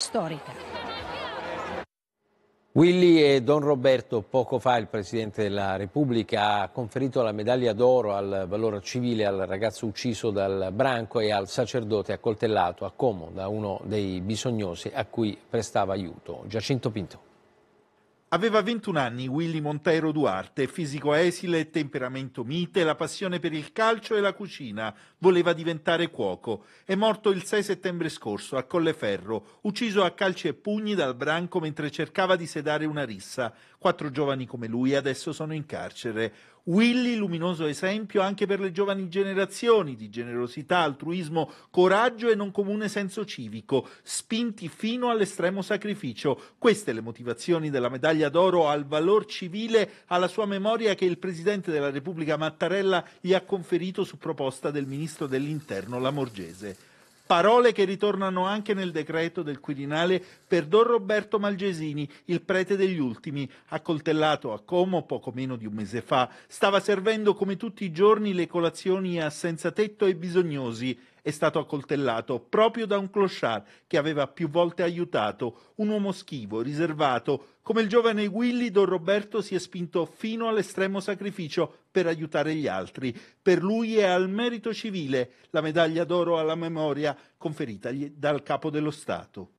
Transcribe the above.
storica. Willy e Don Roberto, poco fa il Presidente della Repubblica ha conferito la medaglia d'oro al valore civile al ragazzo ucciso dal branco e al sacerdote accoltellato a Como da uno dei bisognosi a cui prestava aiuto. Giacinto Pinto. Aveva 21 anni Willy Monteiro Duarte, fisico esile, temperamento mite, la passione per il calcio e la cucina, voleva diventare cuoco. È morto il 6 settembre scorso a Colleferro, ucciso a calci e pugni dal branco mentre cercava di sedare una rissa. Quattro giovani come lui adesso sono in carcere. Willy, luminoso esempio anche per le giovani generazioni di generosità, altruismo, coraggio e non comune senso civico, spinti fino all'estremo sacrificio. Queste le motivazioni della medaglia d'oro al valor civile, alla sua memoria che il Presidente della Repubblica Mattarella gli ha conferito su proposta del Ministro dell'Interno Lamorgese. Parole che ritornano anche nel decreto del Quirinale per Don Roberto Malgesini, il prete degli ultimi, accoltellato a Como poco meno di un mese fa. Stava servendo come tutti i giorni le colazioni a senza tetto e bisognosi è stato accoltellato proprio da un clochard che aveva più volte aiutato, un uomo schivo, riservato, come il giovane Willy, Don Roberto si è spinto fino all'estremo sacrificio per aiutare gli altri. Per lui è al merito civile la medaglia d'oro alla memoria conferitagli dal capo dello Stato.